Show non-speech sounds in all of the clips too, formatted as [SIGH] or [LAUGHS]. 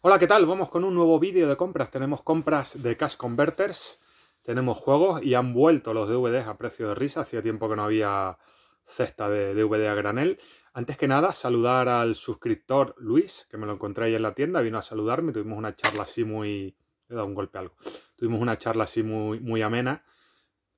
Hola, ¿qué tal? Vamos con un nuevo vídeo de compras. Tenemos compras de Cash Converters, tenemos juegos y han vuelto los DVDs a precio de risa. Hacía tiempo que no había cesta de DVD a granel. Antes que nada, saludar al suscriptor Luis, que me lo encontré ahí en la tienda, vino a saludarme. Tuvimos una charla así muy... He dado un golpe a algo. Tuvimos una charla así muy, muy amena,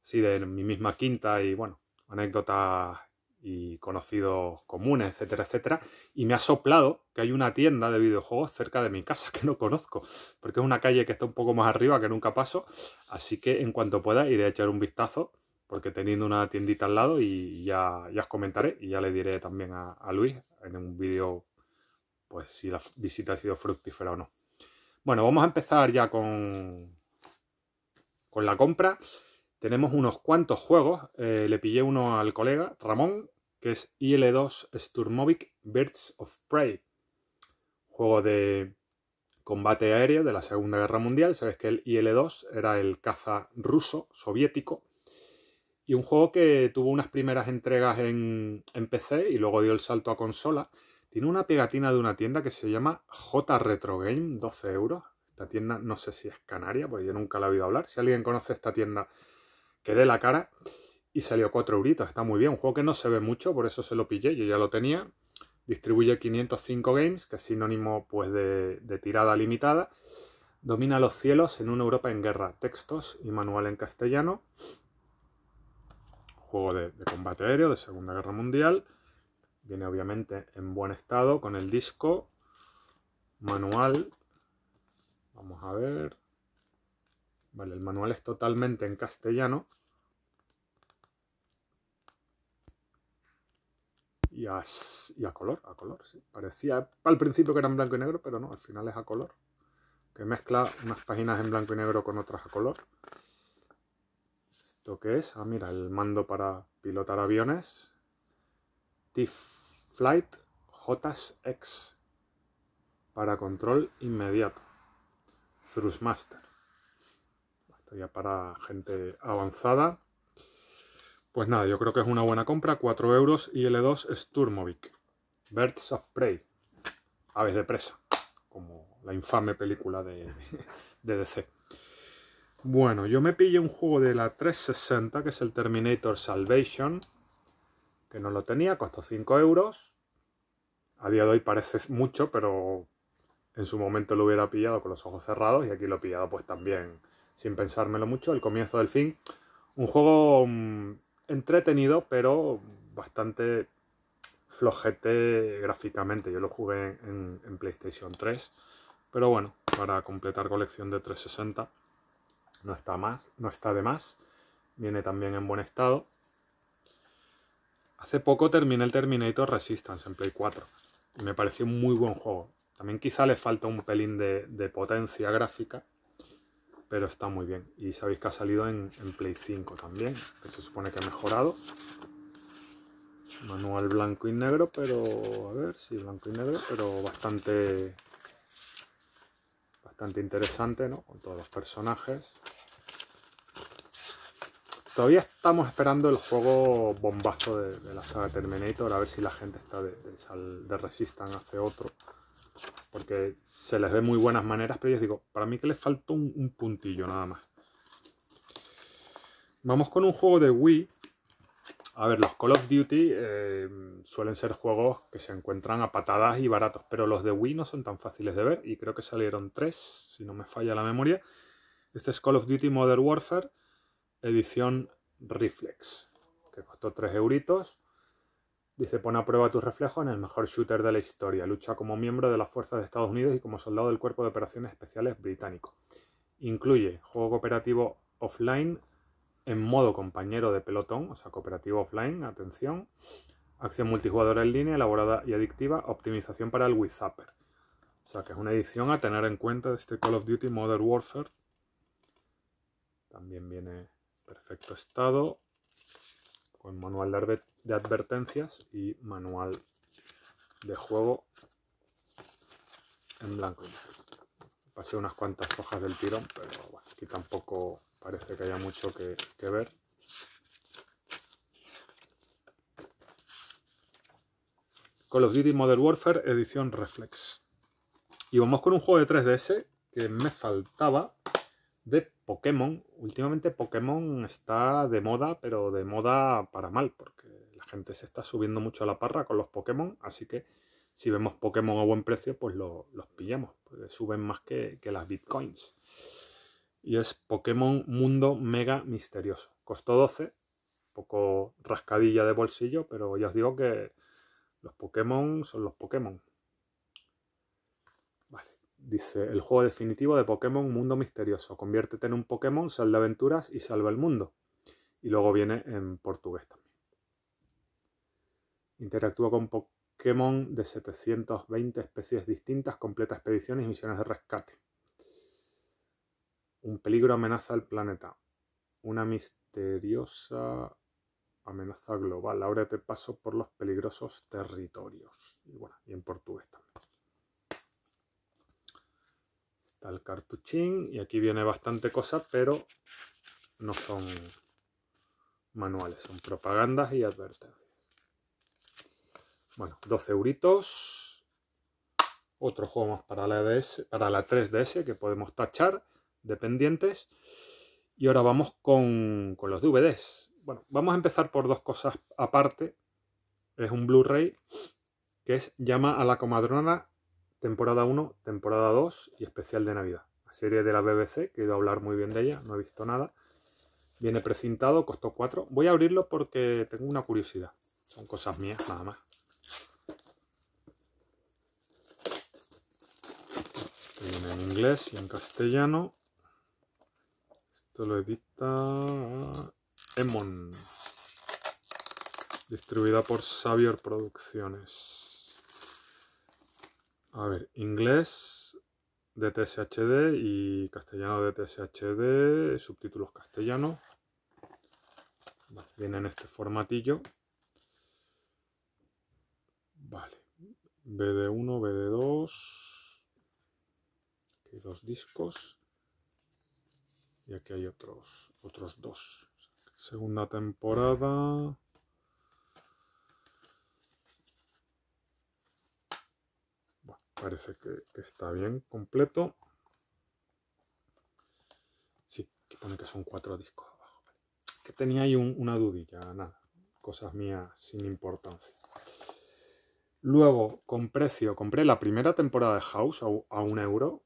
así de mi misma quinta y, bueno, anécdotas y conocidos comunes, etcétera, etcétera. Y me ha soplado que hay una tienda de videojuegos cerca de mi casa [LAUGHS] que no conozco, porque es una calle que está un poco más arriba, que nunca paso. Así que en cuanto pueda iré a echar un vistazo, porque teniendo una tiendita al lado y ya, os comentaré y ya le diré también a, a Luis en un vídeo, pues si la visita ha sido fructífera o no. Bueno, vamos a empezar ya con, con la compra. Tenemos unos cuantos juegos. Eh, le pillé uno al colega, Ramón, que es IL2 Sturmovic Birds of Prey. Juego de combate aéreo de la Segunda Guerra Mundial. Sabes que el IL-2 era el caza ruso, soviético. Y un juego que tuvo unas primeras entregas en, PC y luego dio el salto a consola. Tiene una pegatina de una tienda que se llama J Retro Game, 12 euros. Esta tienda no sé si es canaria, porque yo nunca la he oído hablar. Si alguien conoce esta tienda quedé la cara y salió 4 euritos, está muy bien, un juego que no se ve mucho, por eso se lo pillé, yo ya lo tenía, distribuye 505 games, que es sinónimo pues de, tirada limitada, domina los cielos en una Europa en guerra, textos y manual en castellano, juego de combate aéreo de Segunda Guerra Mundial, viene obviamente en buen estado con el disco, manual, vamos a ver, Vale, el manual es totalmente en castellano. Y a, color, a color, sí. Parecía al principio que era en blanco y negro, pero no, al final es a color. Que mezcla unas páginas en blanco y negro con otras a color. ¿Esto qué es? Ah, mira, el mando para pilotar aviones. T-Flight JX. Para control inmediato. Thrustmaster ya para gente avanzada. Pues nada, yo creo que es una buena compra. 4 euros y L2 Sturmovik. Birds of Prey. Aves de presa. Como la infame película de, de DC. Bueno, yo me pillé un juego de la 360, que es el Terminator Salvation. Que no lo tenía, costó 5 euros. A día de hoy parece mucho, pero en su momento lo hubiera pillado con los ojos cerrados y aquí lo he pillado pues también sin pensármelo mucho, el comienzo del fin. Un juego mm, entretenido, pero bastante flojete gráficamente. Yo lo jugué en, PlayStation 3, pero bueno, para completar colección de 360 no está, más, no está de más. Viene también en buen estado. Hace poco terminé el Terminator Resistance en Play 4 y me pareció un muy buen juego. También quizá le falta un pelín de potencia gráfica, pero está muy bien. Y sabéis que ha salido en, Play 5 también, que se supone que ha mejorado. Manual blanco y negro, pero a ver, si blanco y negro, pero bastante bastante interesante, ¿no? Con todos los personajes. Todavía estamos esperando el juego bombazo de, la saga Terminator, a ver si la gente está de, de, de Resistance hace otro porque se les ve muy buenas maneras, pero yo digo, para mí que les falta un, puntillo nada más. Vamos con un juego de Wii. A ver, los Call of Duty eh, suelen ser juegos que se encuentran a patadas y baratos, pero los de Wii no son tan fáciles de ver y creo que salieron tres, si no me falla la memoria. Este es Call of Duty Modern Warfare, edición Reflex, que costó 3 euritos. Dice, pone a prueba tus reflejos en el mejor shooter de la historia. Lucha como miembro de las fuerzas de Estados Unidos y como soldado del Cuerpo de Operaciones Especiales británico. Incluye juego cooperativo offline en modo compañero de pelotón, o sea, cooperativo offline, atención. Acción multijugador en línea, elaborada y adictiva, optimización para el Wizapper. O sea, que es una edición a tener en cuenta de este Call of Duty Modern Warfare. También viene perfecto estado, con manual de advertencias y manual de juego en blanco Pasé unas cuantas hojas del tirón, pero aquí tampoco parece que haya mucho que, ver. Call of Duty Model Warfare edición Reflex. Y vamos con un juego de 3DS que me faltaba de Pokémon. Últimamente Pokémon está de moda, pero de moda para mal, porque la gente se está subiendo mucho a la parra con los Pokémon, así que si vemos Pokémon a buen precio, pues los pillamos, porque suben más que, que las bitcoins. Y es Pokémon Mundo Mega Misterioso. Costó 12, poco rascadilla de bolsillo, pero ya os digo que los Pokémon son los Pokémon. Dice, el juego definitivo de Pokémon Mundo Misterioso. Conviértete en un Pokémon, sal de aventuras y salva el mundo. Y luego viene en portugués también. Interactúa con Pokémon de 720 especies distintas, completa expediciones y misiones de rescate. Un peligro amenaza al planeta. Una misteriosa amenaza global. Ahora te paso por los peligrosos territorios. Y bueno, y en portugués también. está el cartuchín y aquí viene bastante cosa, pero no son manuales, son propagandas y advertencias. Bueno, 12 euritos. Otro juego más para la, e para la 3DS que podemos tachar, dependientes. Y ahora vamos con, con los DVDs. Bueno, vamos a empezar por dos cosas aparte. Es un Blu-ray que es Llama a la comadrona temporada 1, temporada 2 y especial de Navidad. La serie de la BBC, que he ido a hablar muy bien de ella, no he visto nada. Viene precintado, costó 4. Voy a abrirlo porque tengo una curiosidad. Son cosas mías, nada más. Viene en inglés y en castellano. Esto lo edita Emon. Distribuida por Xavier Producciones. A ver, inglés de TSHD y castellano de TSHD, subtítulos castellanos. vienen viene en este formatillo. Vale, BD1, BD2. Aquí hay dos discos. Y aquí hay otros, otros dos. Segunda temporada. Parece que está bien completo. Sí, que pone que son cuatro discos abajo. Que tenía ahí una dudilla, nada. Cosas mías sin importancia. Luego, con precio, compré la primera temporada de House a, un euro.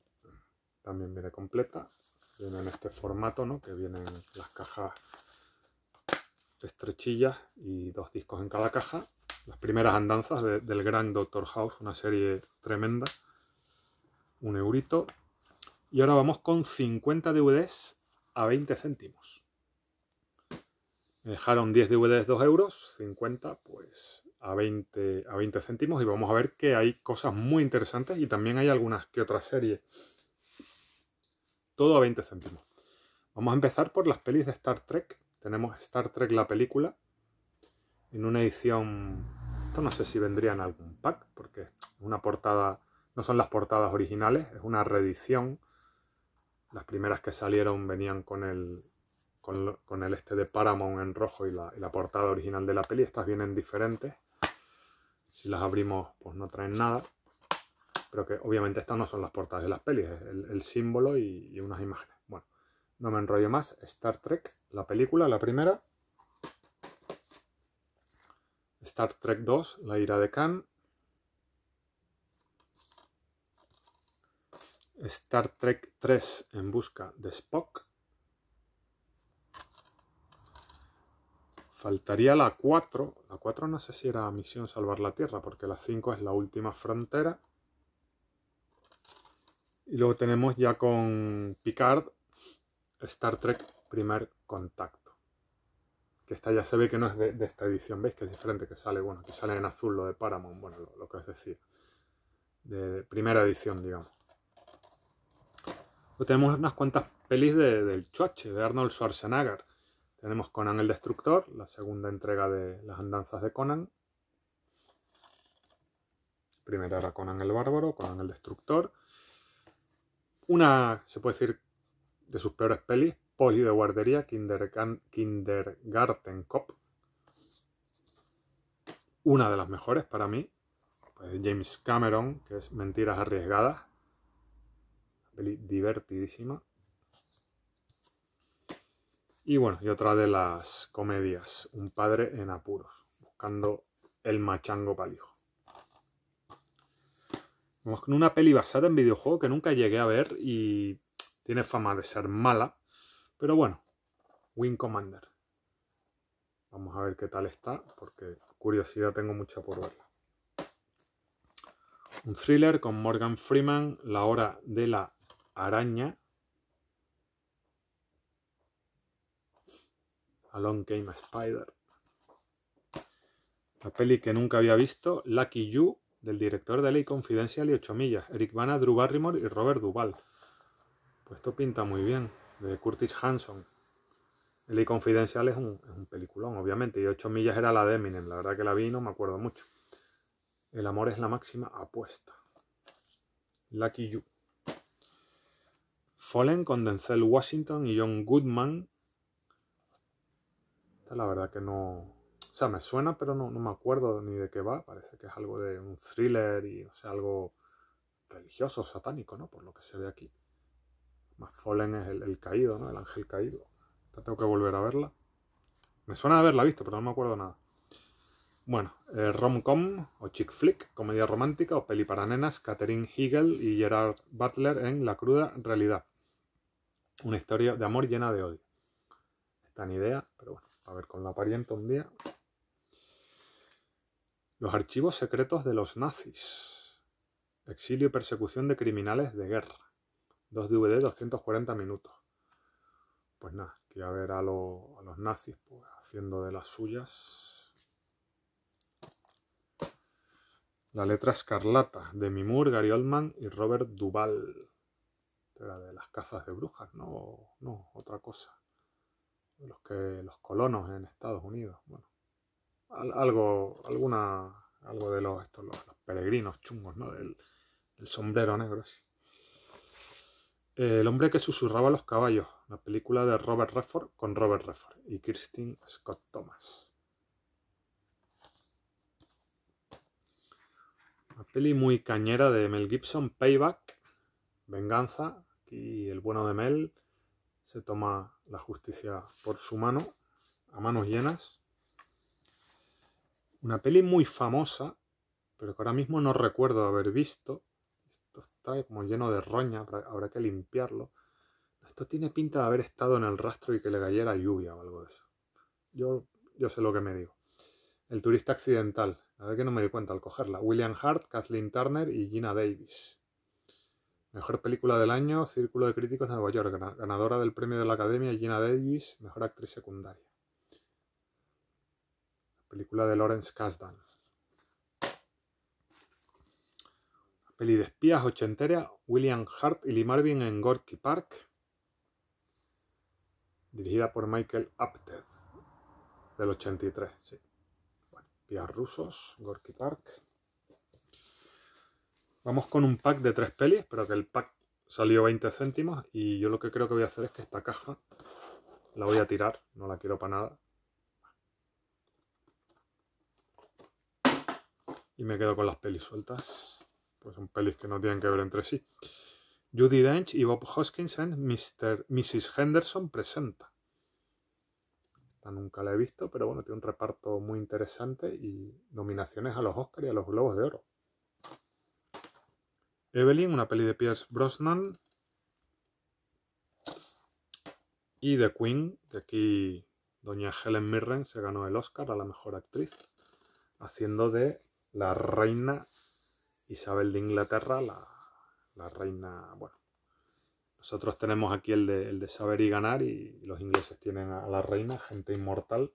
También viene completa. Viene en este formato, ¿no? Que vienen las cajas estrechillas y dos discos en cada caja las primeras andanzas del gran Doctor House, una serie tremenda. Un eurito. Y ahora vamos con 50 DVDs a 20 céntimos. Me dejaron 10 DVDs 2 euros, 50 pues a 20, a 20 céntimos. Y vamos a ver que hay cosas muy interesantes y también hay algunas que otras series. Todo a 20 céntimos. Vamos a empezar por las pelis de Star Trek. Tenemos Star Trek la película, en una edición... Esto no sé si vendría en algún pack, porque una portada... No son las portadas originales, es una reedición. Las primeras que salieron venían con el, con, el este de Paramount en rojo y la, portada original de la peli. Estas vienen diferentes. Si las abrimos, pues no traen nada pero que obviamente estas no son las portadas de las pelis, es el, símbolo y, unas imágenes. Bueno, no me enrollo más. Star Trek, la película, la primera, Star Trek 2, La ira de Khan, Star Trek 3 en busca de Spock. Faltaría la 4. La 4 no sé si era Misión Salvar la Tierra, porque la 5 es la última frontera. Y luego tenemos ya con Picard Star Trek Primer Contacto que esta ya se ve que no es de, esta edición, ¿veis? Que es diferente, que sale, bueno, que sale en azul lo de Paramount, bueno, lo, que os decía, de, primera edición, digamos. tenemos unas cuantas pelis del Choche, de Arnold Schwarzenegger. Tenemos Conan el Destructor, la segunda entrega de Las Andanzas de Conan. Primera era Conan el Bárbaro, Conan el Destructor. Una, se puede decir, de sus peores pelis, Poli de guardería Kindergarten Cop. Una de las mejores para mí. Pues James Cameron, que es Mentiras Arriesgadas. Peli divertidísima. Y bueno, y otra de las comedias, Un padre en apuros, buscando el machango palijo. Vamos con una peli basada en videojuego que nunca llegué a ver y tiene fama de ser mala, pero bueno, Wing Commander. Vamos a ver qué tal está, porque curiosidad tengo mucha por ver. Un thriller con Morgan Freeman, La hora de la araña. Along Came Spider. La peli que nunca había visto, Lucky You, del director de Ley Confidencial y 8 Millas, Eric Bana, Drew Barrymore y Robert Duvall. Pues esto pinta muy bien de Curtis Hanson. El Confidencial es un, peliculón, obviamente, y 8 millas era la de Eminem, la verdad que la vi y no me acuerdo mucho. El amor es la máxima apuesta. Lucky You. Fallen con Denzel Washington y John Goodman. Esta la verdad que no... O sea, me suena, pero no, no me acuerdo ni de qué va. Parece que es algo de un thriller y, o sea, algo religioso, satánico, ¿no? Por lo que se ve aquí. Fallen es el, caído, ¿no? El ángel caído. tengo que volver a verla. Me suena a haberla visto, pero no me acuerdo nada. Bueno, eh, rom o chick flick, comedia romántica o peli para nenas, Catherine Hegel y Gerard Butler en La cruda realidad. Una historia de amor llena de odio. Está ni idea, pero bueno, a ver con la parienta un día. Los archivos secretos de los nazis. Exilio y persecución de criminales de guerra. Dos DVD, 240 minutos. Pues nada, que a ver a, los nazis pues, haciendo de las suyas. La letra escarlata de Mimur, Gary Oldman y Robert Duval. Era de las cazas de brujas, ¿no? No, otra cosa. Los que los colonos en Estados Unidos. Bueno, algo, alguna, algo de los, los, peregrinos chungos, ¿no? Del, el sombrero negro. así. El hombre que susurraba a los caballos, la película de Robert Redford con Robert Redford y Kirsten Scott Thomas. Una peli muy cañera de Mel Gibson, Payback, Venganza, y el bueno de Mel se toma la justicia por su mano, a manos llenas. Una peli muy famosa, pero que ahora mismo no recuerdo haber visto, está como lleno de roña, habrá que limpiarlo. Esto tiene pinta de haber estado en el rastro y que le cayera lluvia o algo de eso. Yo, yo sé lo que me digo. El turista accidental. A ver que no me di cuenta al cogerla. William Hart, Kathleen Turner y Gina Davis. Mejor película del año, Círculo de Críticos Nueva York. Ganadora del premio de la Academia, Gina Davis, mejor actriz secundaria. Película de Lawrence Kasdan. Peli de espías ochentera, William Hart y Lee Marvin en Gorky Park, dirigida por Michael Apted, del 83, sí. rusos, Gorky Park. Vamos con un pack de tres pelis, pero que el pack salió 20 céntimos y yo lo que creo que voy a hacer es que esta caja la voy a tirar, no la quiero para nada. Y me quedo con las pelis sueltas pues son pelis que no tienen que ver entre sí. Judy Dench y Bob Hoskins en Mrs. Henderson presenta. Esta nunca la he visto, pero bueno, tiene un reparto muy interesante y nominaciones a los Oscars y a los Globos de Oro. Evelyn, una peli de Pierce Brosnan. Y The Queen, que aquí doña Helen Mirren se ganó el Oscar a la mejor actriz, haciendo de la reina Isabel de Inglaterra, la, reina, bueno, nosotros tenemos aquí el de, saber y ganar y, los ingleses tienen a la reina, gente inmortal.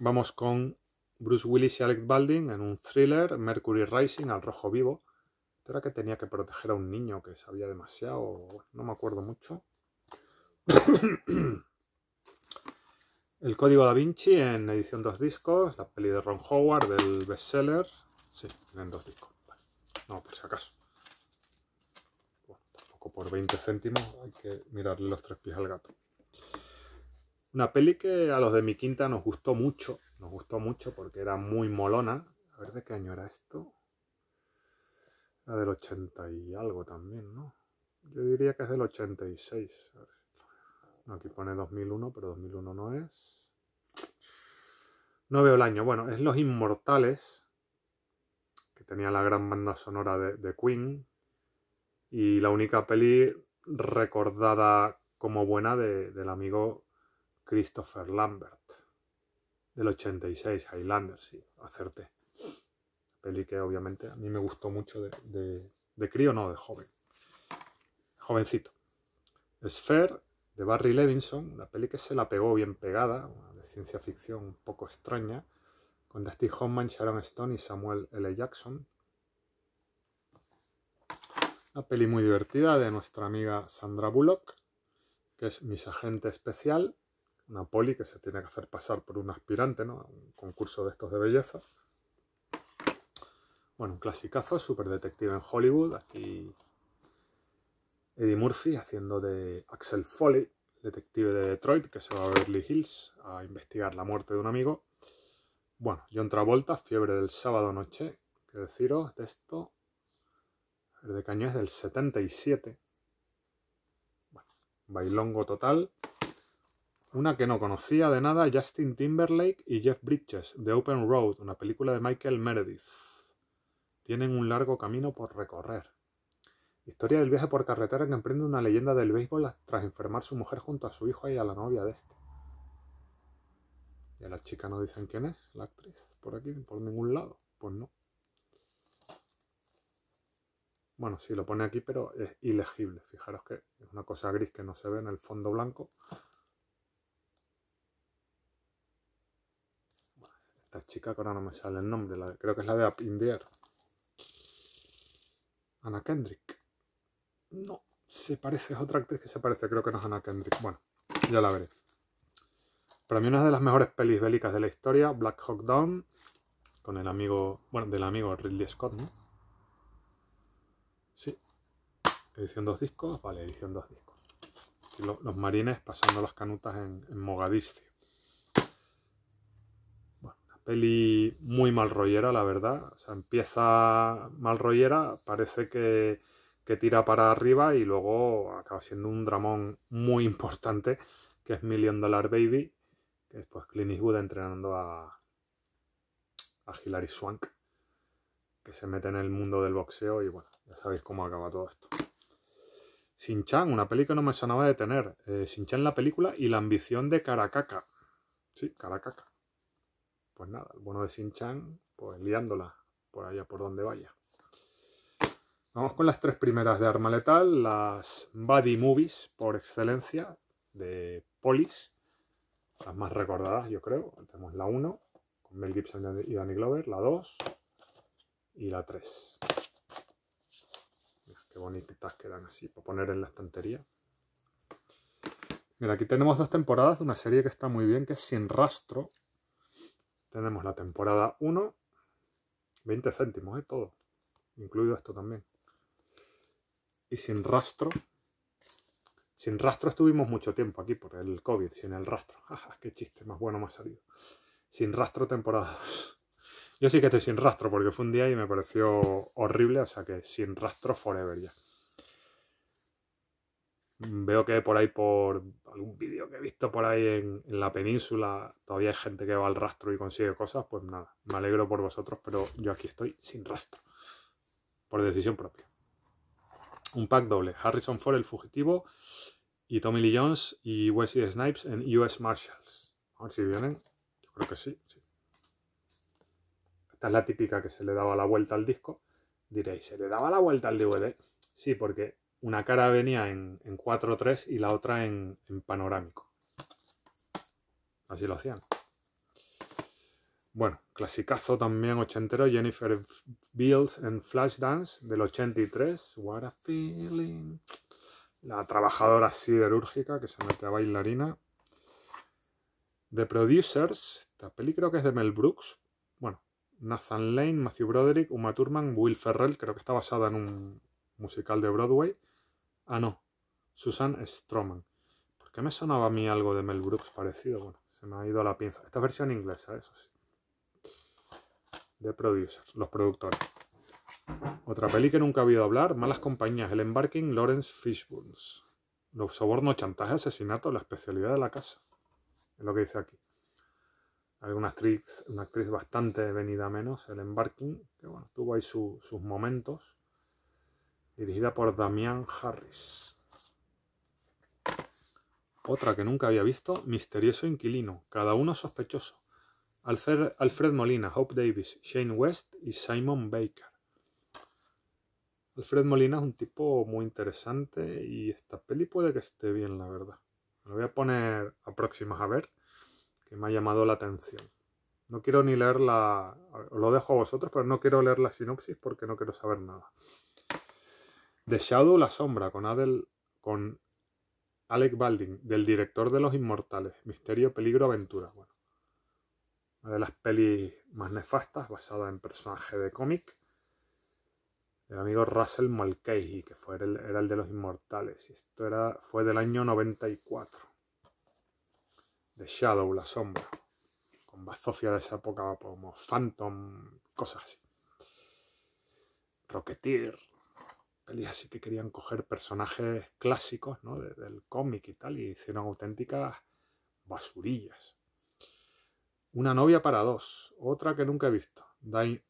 Vamos con Bruce Willis y Alec Baldwin en un thriller, Mercury Rising, al rojo vivo. Este era que tenía que proteger a un niño que sabía demasiado, no me acuerdo mucho. [COUGHS] El código da Vinci en edición dos discos, la peli de Ron Howard, del bestseller, Sí, tienen dos discos. No, por si acaso. Bueno, tampoco por 20 céntimos hay que mirarle los tres pies al gato. Una peli que a los de mi quinta nos gustó mucho. Nos gustó mucho porque era muy molona. A ver de qué año era esto. Era del 80 y algo también, ¿no? Yo diría que es del 86. A ver. aquí pone 2001, pero 2001 no es. No veo el año. Bueno, es Los Inmortales tenía la gran banda sonora de, Queen y la única peli recordada como buena del amigo Christopher Lambert del 86, Highlander, sí, acerté. Peli que obviamente a mí me gustó mucho de, de, crío, no, de joven. Jovencito. Sphere, de Barry Levinson, una peli que se la pegó bien pegada, de ciencia ficción un poco extraña, con Dusty Hoffman, Sharon Stone y Samuel L. Jackson. Una peli muy divertida de nuestra amiga Sandra Bullock, que es Miss Agente Especial, una poli que se tiene que hacer pasar por un aspirante, a Un concurso de estos de belleza. Bueno, un clasicazo, super detective en Hollywood. Aquí Eddie Murphy haciendo de Axel Foley, detective de Detroit, que se va a Beverly Hills a investigar la muerte de un amigo. Bueno, John Travolta, Fiebre del Sábado Noche, que deciros de esto, el de Caño es del 77. Bueno, bailongo total. Una que no conocía de nada, Justin Timberlake y Jeff Bridges, The Open Road, una película de Michael Meredith. Tienen un largo camino por recorrer. Historia del viaje por carretera que emprende una leyenda del béisbol tras enfermar su mujer junto a su hijo y a la novia de este. Y a las chicas no dicen quién es la actriz por aquí, por ningún lado. Pues no. Bueno, sí, lo pone aquí, pero es ilegible. Fijaros que es una cosa gris que no se ve en el fondo blanco. esta chica que ahora no me sale el nombre, la creo que es la de Apindier. Ana Kendrick. No, se parece, es otra actriz que se parece, creo que no es Ana Kendrick. Bueno, ya la veré. Para mí una de las mejores pelis bélicas de la historia, Black Hawk Down, con el amigo, bueno, del amigo Ridley Scott, Sí. Edición dos discos, vale, edición dos discos. los, marines pasando las canutas en, Mogadiscio. una peli muy mal rollera, la verdad. O empieza mal rollera, parece que tira para arriba y luego acaba siendo un dramón muy importante que es Million Dollar Baby, Después Clint Eastwood entrenando a, Hilary Swank, que se mete en el mundo del boxeo y bueno, ya sabéis cómo acaba todo esto. Sin Shin-Chan, una película que no me sonaba de tener. Eh, chan la película y la ambición de Caracaca. Sí, Caracaca. Pues nada, el bueno de Shin-Chan, pues liándola por allá, por donde vaya. Vamos con las tres primeras de Arma Letal, las Buddy Movies por excelencia de Polis, las más recordadas, yo creo. Tenemos la 1, con Mel Gibson y Danny Glover, la 2 y la 3. Mira, qué bonitas quedan así, para poner en la estantería. Mira, aquí tenemos dos temporadas de una serie que está muy bien, que es Sin Rastro. Tenemos la temporada 1, 20 céntimos, ¿eh? Todo, incluido esto también. Y Sin Rastro, sin rastro estuvimos mucho tiempo aquí por el COVID, sin el rastro. [LAUGHS] ¡Qué chiste! Más bueno me ha salido. Sin rastro temporada. [LAUGHS] Yo sí que estoy sin rastro porque fue un día y me pareció horrible, o sea que sin rastro forever ya. Veo que por ahí, por algún vídeo que he visto por ahí en, la península, todavía hay gente que va al rastro y consigue cosas. Pues nada, me alegro por vosotros, pero yo aquí estoy sin rastro, por decisión propia un pack doble. Harrison Ford, el fugitivo, y Tommy Lee Jones y Wesley Snipes en US Marshals. A ver si vienen. Yo creo que sí, Esta es la típica que se le daba la vuelta al disco. Diréis, ¿se le daba la vuelta al DVD? Sí, porque una cara venía en, en 4.3 y la otra en panorámico. Así lo hacían. Bueno, clasicazo también ochentero, Jennifer Beals en Flashdance del 83, What a Feeling. La trabajadora siderúrgica que se mete a bailarina. The Producers, esta peli creo que es de Mel Brooks. Bueno, Nathan Lane, Matthew Broderick, Uma Thurman, Will Ferrell, creo que está basada en un musical de Broadway. Ah, no, Susan Stroman. ¿Por qué me sonaba a mí algo de Mel Brooks parecido? Bueno, se me ha ido la pinza. Esta versión inglesa, eso sí de producers, los productores. Otra peli que nunca he oído hablar, Malas Compañías, El Embarking, Lawrence Fishburns. Los sobornos, chantaje, asesinato, la especialidad de la casa. Es lo que dice aquí. Hay una actriz, una actriz bastante venida menos, El Embarking, que bueno, tuvo ahí sus momentos. Dirigida por Damian Harris. Otra que nunca había visto, Misterioso Inquilino, cada uno sospechoso. Alfred Molina, Hope Davis, Shane West y Simon Baker. Alfred Molina es un tipo muy interesante y esta peli puede que esté bien, la verdad. Lo voy a poner a próximas a ver, que me ha llamado la atención. No quiero ni leerla, os lo dejo a vosotros, pero no quiero leer la sinopsis porque no quiero saber nada. The Shadow, La Sombra, con Adel, con Alec Balding, del director de Los Inmortales. Misterio, peligro, aventura. Bueno, una de las pelis más nefastas, basada en personaje de cómic, El amigo Russell Mulcahy, que fue, era el de los inmortales. Y esto era, fue del año 94. The Shadow, la sombra. Con bazofia de esa época, como Phantom, cosas así. Rocketeer. Pelis así que querían coger personajes clásicos ¿no? del cómic y tal, y hicieron auténticas basurillas. Una novia para dos, otra que nunca he visto. Dane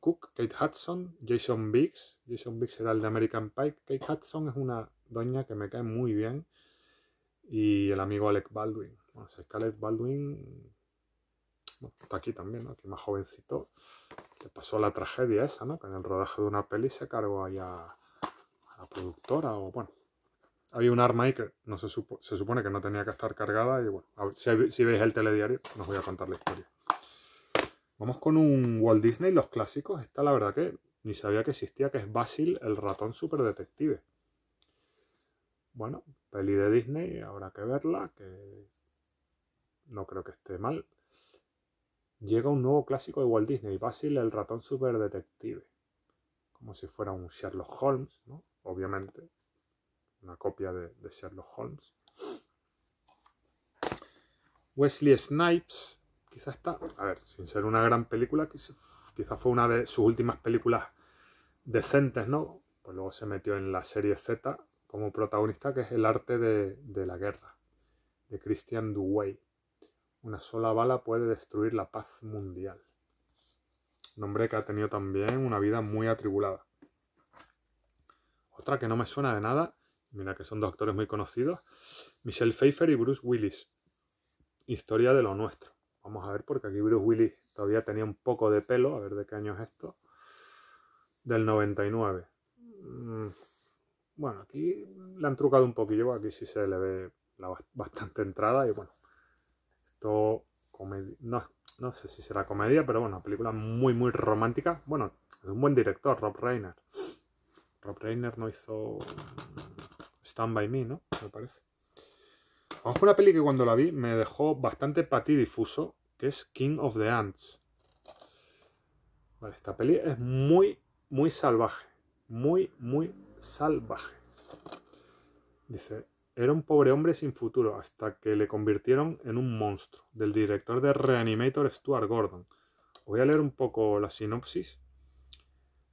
Cook, Kate Hudson, Jason Biggs. Jason Biggs era el de American Pie. Kate Hudson es una doña que me cae muy bien. Y el amigo Alec Baldwin. Bueno, es que Alec Baldwin está aquí también, ¿no? Aquí más jovencito. Le pasó la tragedia esa, ¿no? Que en el rodaje de una peli se cargó ahí a la productora o, bueno, había un arma ahí que no se, supone que no tenía que estar cargada. Y bueno, si, veis el telediario, os voy a contar la historia. Vamos con un Walt Disney, los clásicos. Esta, la verdad, que ni sabía que existía, que es Basil, el ratón detective Bueno, peli de Disney, habrá que verla, que no creo que esté mal. Llega un nuevo clásico de Walt Disney, Basil, el ratón detective Como si fuera un Sherlock Holmes, ¿no? Obviamente, una copia de, Sherlock Holmes. Wesley Snipes, quizás está, a ver, sin ser una gran película, quizá fue una de sus últimas películas decentes, ¿no? Pues luego se metió en la serie Z como protagonista, que es El arte de, la guerra, de Christian Duway. Una sola bala puede destruir la paz mundial. Un hombre que ha tenido también una vida muy atribulada. Otra que no me suena de nada Mira que son dos actores muy conocidos. Michelle Pfeiffer y Bruce Willis. Historia de lo nuestro. Vamos a ver porque aquí Bruce Willis todavía tenía un poco de pelo. A ver de qué año es esto. Del 99. Mm, bueno, aquí la han trucado un poquillo. Aquí sí se le ve la bastante entrada. Y bueno, esto no, no sé si será comedia, pero bueno, película muy, muy romántica. Bueno, es un buen director, Rob Reiner. Rob Reiner no hizo By Me, ¿no? Me parece. Vamos con una peli que cuando la vi me dejó bastante difuso, que es King of the Ants. Vale, esta peli es muy, muy salvaje. Muy, muy salvaje. Dice, era un pobre hombre sin futuro hasta que le convirtieron en un monstruo, del director de Reanimator Stuart Gordon. Voy a leer un poco la sinopsis.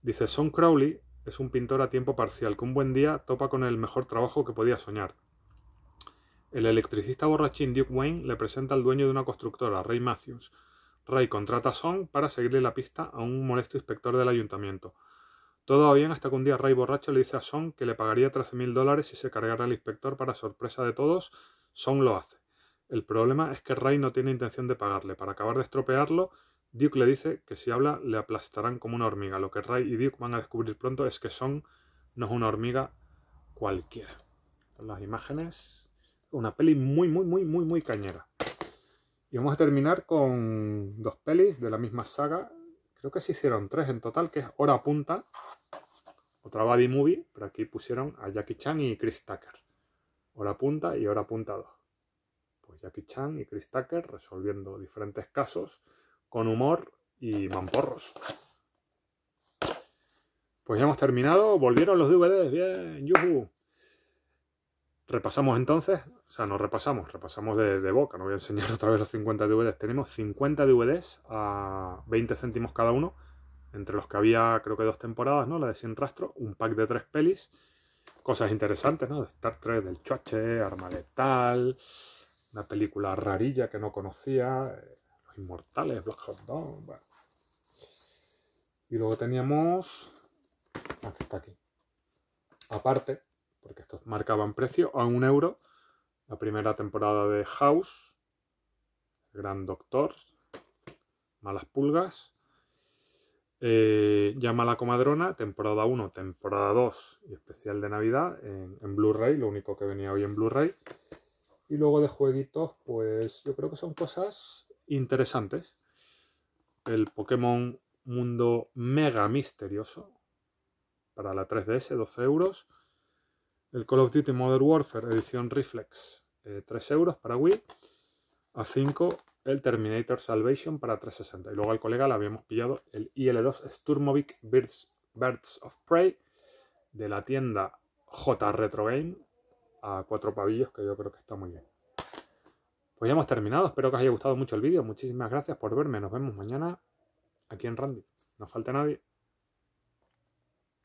Dice, Son Crowley es un pintor a tiempo parcial que un buen día topa con el mejor trabajo que podía soñar. El electricista borrachín Duke Wayne le presenta al dueño de una constructora, Ray Matthews. Ray contrata a Song para seguirle la pista a un molesto inspector del ayuntamiento. Todo va bien hasta que un día Ray borracho le dice a Song que le pagaría 13.000 dólares si se cargara al inspector para sorpresa de todos. Song lo hace. El problema es que Ray no tiene intención de pagarle. Para acabar de estropearlo, Duke le dice que si habla le aplastarán como una hormiga. Lo que Ray y Duke van a descubrir pronto es que Son no es una hormiga cualquiera. Las imágenes, una peli muy, muy, muy, muy, muy cañera. Y vamos a terminar con dos pelis de la misma saga. Creo que se hicieron tres en total, que es Hora Punta, otra body movie, pero aquí pusieron a Jackie Chan y Chris Tucker. Hora Punta y Hora Punta 2. Pues Jackie Chan y Chris Tucker resolviendo diferentes casos con humor y mamporros. Pues ya hemos terminado, volvieron los DVDs, bien, yuhu. Repasamos entonces, o sea, no repasamos, repasamos de, boca, no voy a enseñar [LAUGHS] otra vez los 50 DVDs. Tenemos 50 DVDs a 20 céntimos cada uno, entre los que había creo que dos temporadas, ¿no? La de Sin Rastro, un pack de tres pelis, cosas interesantes, ¿no? De Star Trek, del Choche, Arma tal. una película rarilla que no conocía, Inmortales, Black Hot Y luego teníamos hasta ah, aquí. Aparte, porque estos marcaban precio, a un euro, la primera temporada de House, Gran Doctor, Malas Pulgas, eh, Llama la Comadrona, temporada 1, temporada 2 y especial de Navidad en, en Blu-ray, lo único que venía hoy en Blu-ray. Y luego de jueguitos, pues yo creo que son cosas interesantes. El Pokémon Mundo Mega Misterioso para la 3DS, 12 euros. El Call of Duty Modern Warfare, edición Reflex, 3 eh, euros para Wii. A 5 el Terminator Salvation para 360. Y luego al colega le habíamos pillado el IL2 Sturmovik Birds, Birds of Prey de la tienda J Retro Game a 4 pavillos, que yo creo que está muy bien. Pues ya hemos terminado, espero que os haya gustado mucho el vídeo, muchísimas gracias por verme, nos vemos mañana aquí en Randy, no falta nadie.